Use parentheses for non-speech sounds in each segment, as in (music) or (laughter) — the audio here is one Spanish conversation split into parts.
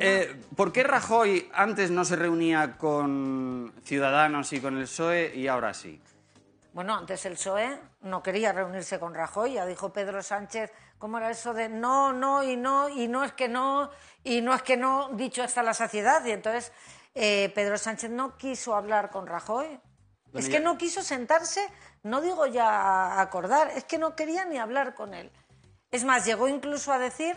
Eh, ¿Por qué Rajoy antes no se reunía con Ciudadanos y con el PSOE y ahora sí? Bueno, antes el PSOE no quería reunirse con Rajoy, ya dijo Pedro Sánchez, ¿cómo era eso de no, no y no, y no es que no, y no es que no, dicho hasta la saciedad? Y entonces eh, Pedro Sánchez no quiso hablar con Rajoy. es que no quiso sentarse, no digo ya acordar, es que no quería ni hablar con él. Es más, llegó incluso a decir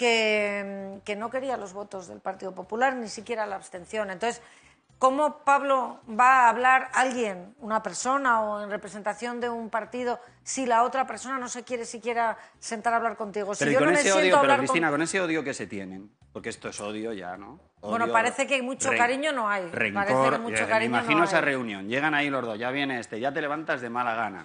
Mm, que, no quería los votos del Partido Popular, ni siquiera la abstención. Entonces, ¿cómo Pablo va a hablar alguien, una persona o en representación de un partido, si la otra persona no se quiere siquiera sentar a hablar contigo? Si con ese odio, pero Cristina, con... ese odio que se tienen, porque esto es odio ya, ¿no? bueno, parece que hay mucho cariño no hay. parece que eh, me imagino esa reunión, llegan ahí los dos, ya viene este, ya te levantas de mala gana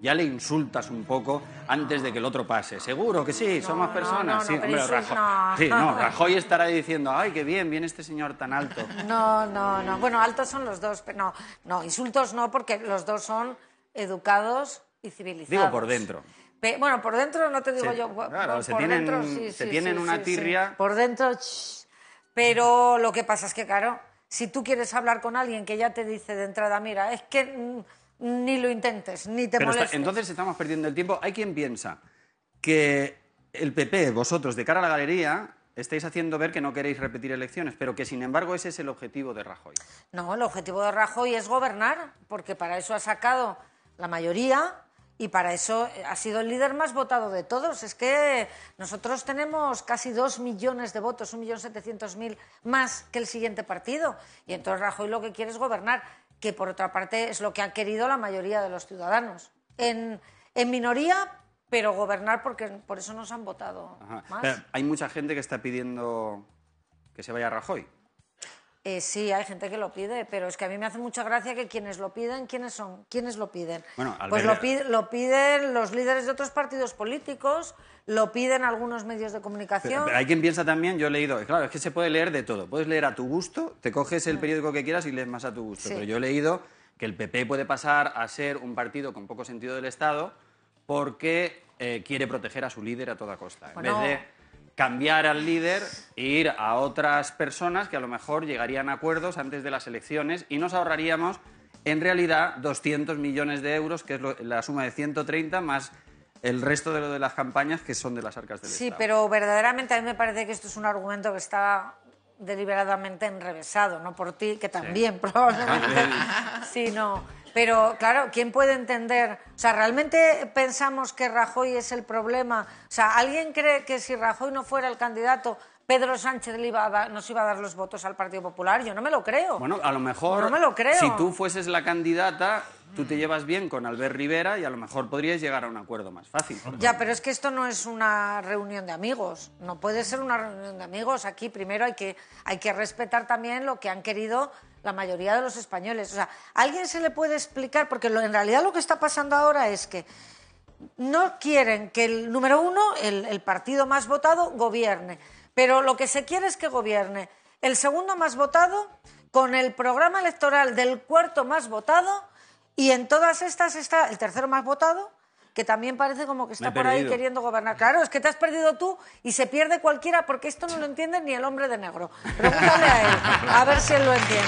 ya le insultas un poco antes de que el otro pase. Seguro que sí, son más personas. sí, Rajoy, no, (laughs) Rajoy estará diciendo, ay, qué bien, viene este señor tan alto. No, no, no. Bueno, altos son los dos, pero no, no, insultos no, porque los dos son educados y civilizados. Digo por dentro. bueno, por dentro no te digo yo. Claro, por, se tienen, dentro, se tienen una tirria. Por dentro, pero lo que pasa es que, claro, si tú quieres hablar con alguien que ya te dice de entrada, mira, es que mm, ni lo intentes, ni te molestes. entonces estamos perdiendo el tiempo. Hay quien piensa que el PP, vosotros, de cara a la galería, estáis haciendo ver que no queréis repetir elecciones, pero que sin embargo ese es el objetivo de Rajoy. No, el objetivo de Rajoy es gobernar, porque para eso ha sacado la mayoría y para eso eh, ha sido el líder más votado de todos. Es que nosotros tenemos casi dos millones de votos, un millón setecientos mil más que el siguiente partido. Y entonces Rajoy lo que quiere es gobernar que por otra parte es lo que han querido la mayoría de los ciudadanos. En, minoría, pero gobernar porque por eso nos han votado. Más. hay mucha gente que está pidiendo que se vaya Rajoy. Eh, sí, hay gente que lo pide, pero es que a mí me hace mucha gracia que quienes lo piden, ¿quiénes son? ¿Quiénes lo piden? Bueno, pues lo, lo, piden los líderes de otros partidos políticos, lo piden algunos medios de comunicación. Pero, hay quien piensa también, yo he leído, claro, es que se puede leer de todo. Puedes leer a tu gusto, te coges el mm. periódico que quieras y lees más a tu gusto. Pero yo he leído que el PP puede pasar a ser un partido con poco sentido del Estado porque eh, quiere proteger a su líder a toda costa. en vez de cambiar al líder e ir a otras personas que a lo mejor llegarían a acuerdos antes de las elecciones y nos ahorraríamos en realidad 200 millones de euros, que es la suma de 130 más el resto de lo de las campañas que son de las arcas del sí, Estado. Sí, pero verdaderamente a mí me parece que esto es un argumento que está deliberadamente enrevesado, no por ti, que también (laughs) probablemente. sino... (laughs) Pero claro, ¿quién puede entender? O sea, ¿realmente pensamos que Rajoy es el problema? O sea, ¿alguien cree que si Rajoy no fuera el candidato Pedro Sánchez nos iba a dar los votos al Partido Popular. Yo no me lo creo. Bueno, a lo mejor. No me lo creo. Si tú fueses la candidata, tú te llevas bien con Albert Rivera y a lo mejor podrías llegar a un acuerdo más fácil. Ya, pero es que esto no es una reunión de amigos. No puede ser una reunión de amigos. Aquí primero hay que, respetar también lo que han querido la mayoría de los españoles. O sea, ¿alguien se le puede explicar? Porque en realidad lo que está pasando ahora es que no quieren que el número uno, el partido más votado, gobierne. Pero lo que se quiere es que gobierne el segundo más votado con el programa electoral del cuarto más votado y en todas estas está el tercero más votado que también parece como que está por ahí queriendo gobernar. Claro, es que te has perdido tú y se pierde cualquiera porque esto no lo entiende ni el hombre de negro. Pregúntale a él, a ver si él lo entiende.